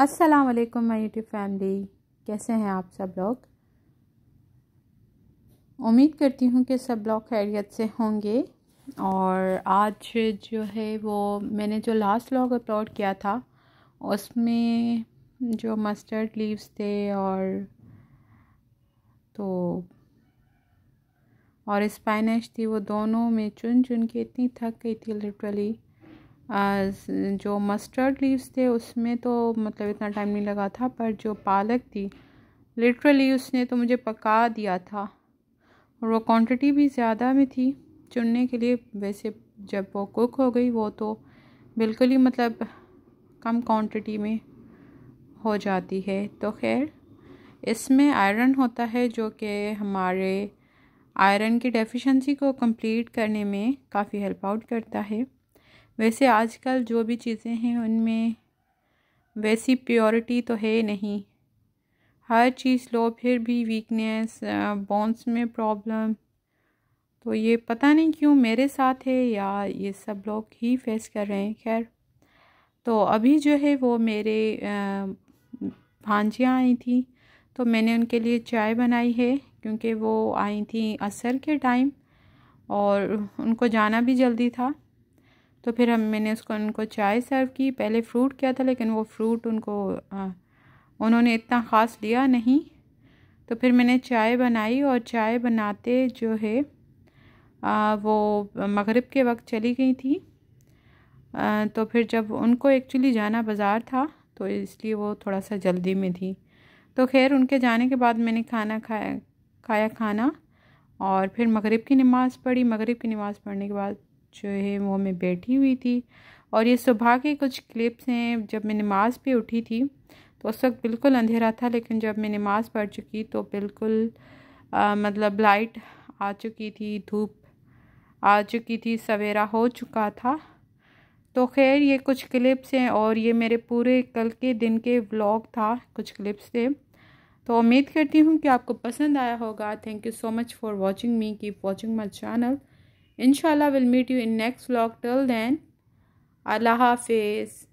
अस्सलाम वालेकुम my YouTube family कैसे हैं आप सब लोग उम्मीद करती हूँ कि सब लोग खैरियत से होंगे और आज जो है वो मैंने जो लास्ट लॉग अपलोड किया था उसमें जो मस्टर्ड लीव्स थे और तो और स्पाइनिश थी वो दोनों में चुन चुन के इतनी थक गई थी लिटरली जो मस्टर्ड लीव्स थे उसमें तो मतलब इतना टाइम नहीं लगा था पर जो पालक थी लिटरली उसने तो मुझे पका दिया था और वो क्वांटिटी भी ज़्यादा में थी चुनने के लिए वैसे जब वो कुक हो गई वो तो बिल्कुल ही मतलब कम क्वांटिटी में हो जाती है तो खैर इसमें आयरन होता है जो कि हमारे आयरन की डेफिशिएंसी को कंप्लीट करने में काफ़ी हेल्प आउट करता है वैसे आजकल जो भी चीज़ें हैं उनमें वैसी प्योरिटी तो है नहीं हर चीज़ लो फिर भी वीकनेस बोन्स में प्रॉब्लम तो ये पता नहीं क्यों मेरे साथ है या ये सब लोग ही फेस कर रहे हैं खैर तो अभी जो है वो मेरे भांजियाँ आई थी तो मैंने उनके लिए चाय बनाई है क्योंकि वो आई थी असर के टाइम और उनको जाना भी जल्दी था तो फिर हम मैंने उसको उनको चाय सर्व की पहले फ्रूट किया था लेकिन वो फ्रूट उनको आ, उन्होंने इतना ख़ास लिया नहीं तो फिर मैंने चाय बनाई और चाय बनाते जो है आ, वो मगरब के वक्त चली गई थी आ, तो फिर जब उनको एक्चुअली जाना बाज़ार था तो इसलिए वो थोड़ा सा जल्दी में थी तो खैर उनके जाने के बाद मैंने खाना खाया खाया खाना और फिर मगरब की नमाज़ पढ़ी मगरब की नमाज़ पढ़ने के बाद जो है वो मैं बैठी हुई थी और ये सुबह के कुछ क्लिप्स हैं जब मैं नमाज़ पे उठी थी तो उस वक्त बिल्कुल अंधेरा था लेकिन जब मैं नमाज़ पढ़ चुकी तो बिल्कुल आ, मतलब लाइट आ चुकी थी धूप आ चुकी थी सवेरा हो चुका था तो खैर ये कुछ क्लिप्स हैं और ये मेरे पूरे कल के दिन के व्लॉग था कुछ क्लिप्स थे तो उम्मीद करती हूँ कि आपको पसंद आया होगा thank you so much for watching me keep watching my channel Inshallah, we'll meet you in next vlog. Till then, Allah Hafiz.